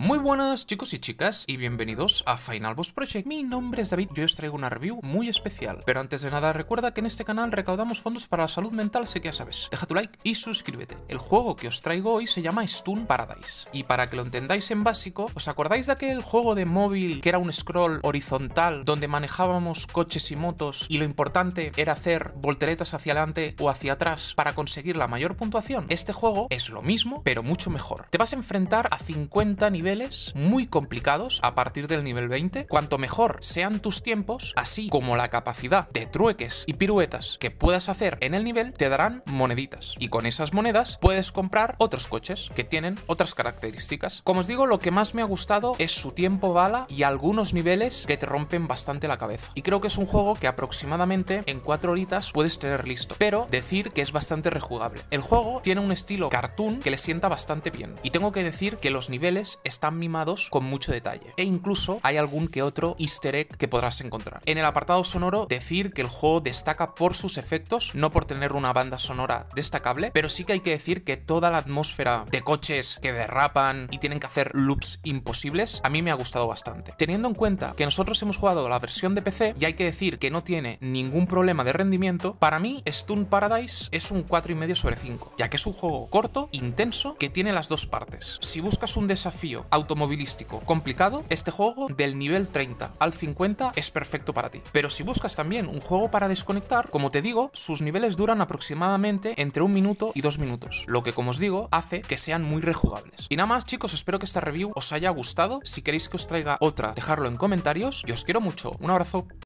Muy buenas chicos y chicas y bienvenidos a Final Boss Project. Mi nombre es David, yo os traigo una review muy especial. Pero antes de nada recuerda que en este canal recaudamos fondos para la salud mental, sé que ya sabes. Deja tu like y suscríbete. El juego que os traigo hoy se llama Stun Paradise. Y para que lo entendáis en básico, ¿os acordáis de aquel juego de móvil que era un scroll horizontal donde manejábamos coches y motos y lo importante era hacer volteretas hacia adelante o hacia atrás para conseguir la mayor puntuación? Este juego es lo mismo, pero mucho mejor. Te vas a enfrentar a 50 niveles muy complicados a partir del nivel 20. Cuanto mejor sean tus tiempos, así como la capacidad de trueques y piruetas que puedas hacer en el nivel, te darán moneditas. Y con esas monedas puedes comprar otros coches que tienen otras características. Como os digo, lo que más me ha gustado es su tiempo bala y algunos niveles que te rompen bastante la cabeza. Y creo que es un juego que aproximadamente en 4 horitas puedes tener listo. Pero decir que es bastante rejugable. El juego tiene un estilo cartoon que le sienta bastante bien. Y tengo que decir que los niveles están están mimados con mucho detalle. E incluso hay algún que otro easter egg que podrás encontrar. En el apartado sonoro, decir que el juego destaca por sus efectos, no por tener una banda sonora destacable, pero sí que hay que decir que toda la atmósfera de coches que derrapan y tienen que hacer loops imposibles, a mí me ha gustado bastante. Teniendo en cuenta que nosotros hemos jugado la versión de PC, y hay que decir que no tiene ningún problema de rendimiento, para mí Stun Paradise es un 4,5 sobre 5, ya que es un juego corto, intenso, que tiene las dos partes. Si buscas un desafío automovilístico complicado, este juego del nivel 30 al 50 es perfecto para ti. Pero si buscas también un juego para desconectar, como te digo, sus niveles duran aproximadamente entre un minuto y dos minutos, lo que como os digo hace que sean muy rejugables. Y nada más chicos, espero que esta review os haya gustado, si queréis que os traiga otra dejadlo en comentarios, y os quiero mucho, un abrazo.